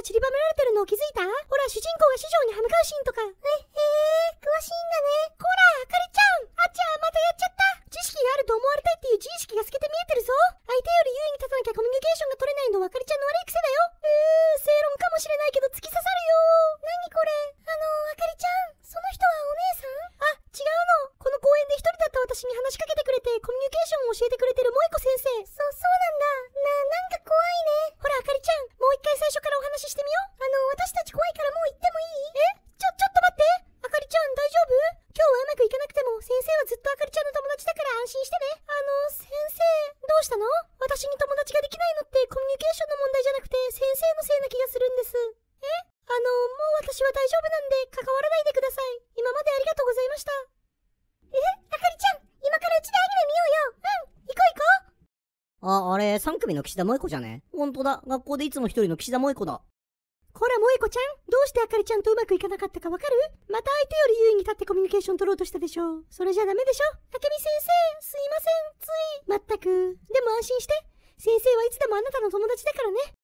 が散りばめられてるのを気づいたほら、主人公が師匠に歯向かうシーンとか。え、へー、詳しいんだね。こら、あかりちゃんあちゃまたやっちゃった知識があると思われたいっていう自意識が透けて見えてるぞ相手より優位に立たなきゃコミュニケーションが取れないのはあかりちゃんの悪い癖だようー、正論かもしれないけど突き刺さるよなにこれあのあかりちゃん、その人はお姉さんあ、違うのこの公園で一人だった私に話しかけてくれてコミュニケーションを教えてくれてる萌子先生そ、そうなんだうしたの私に友達ができないのってコミュニケーションの問題じゃなくて先生のせいな気がするんです。えあの、もう私は大丈夫なんで関わらないでください。今までありがとうございました。えあかりちゃん、今からうちでアニメ見ようよ。うん、行こう行こう。あ、あれ、3組の岸田萌子じゃねほんとだ。学校でいつも一人の岸田萌子だ。こら、萌子ちゃん。どうしてあかりちゃんとうまくいかなかったかわかるまた相手より優位に立ってコミュニケーション取ろうとしたでしょ。それじゃダメでしょ。あけみ先生、すいません、つい。まったく、でも安心して先生はいつでもあなたの友達だからね